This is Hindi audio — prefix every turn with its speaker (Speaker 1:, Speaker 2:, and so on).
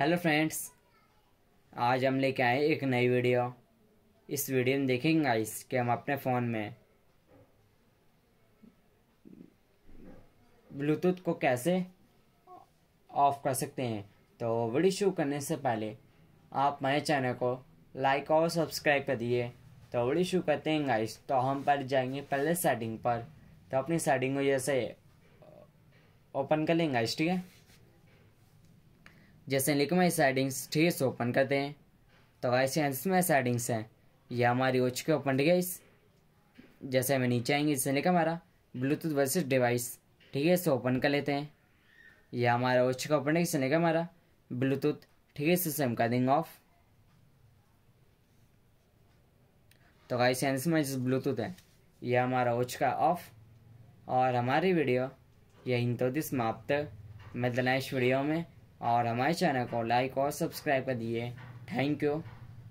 Speaker 1: हेलो फ्रेंड्स आज हम लेके आए एक नई वीडियो इस वीडियो में देखेंगे गाइस कि हम अपने फ़ोन में ब्लूटूथ को कैसे ऑफ कर सकते हैं तो वीडियो शुरू करने से पहले आप मेरे चैनल को लाइक और सब्सक्राइब कर दिए तो वीडियो शुरू करते हैं गाइस तो हम पर जाएंगे पहले सेटिंग पर तो अपनी सेटिंग को जैसे ओपन कर लेंगे गाइस ठीक है जैसे लिख में साइडिंग्स ठीक है ओपन करते हैं तो ऐसे इसमें साइडिंग्स हैं ये हमारी ओच के ओपन ठीक है इस जैसे हमें नीचे आएंगे इससे लिखा हमारा ब्लूटूथ वर्सेस डिवाइस ठीक है इसे ओपन कर लेते हैं यह हमारा ओच का ओपन है इससे लिखा हमारा ब्लूटूथ ठीक है इसे हम कर देंगे ऑफ तो गाइस यहाँ इसमें जिस ब्लूटूथ है यह हमारा ओच का ऑफ और हमारी वीडियो यही तो दिस समाप्त मैं नेक्स्ट वीडियो में और हमारे चैनल को लाइक और सब्सक्राइब कर दिए थैंक यू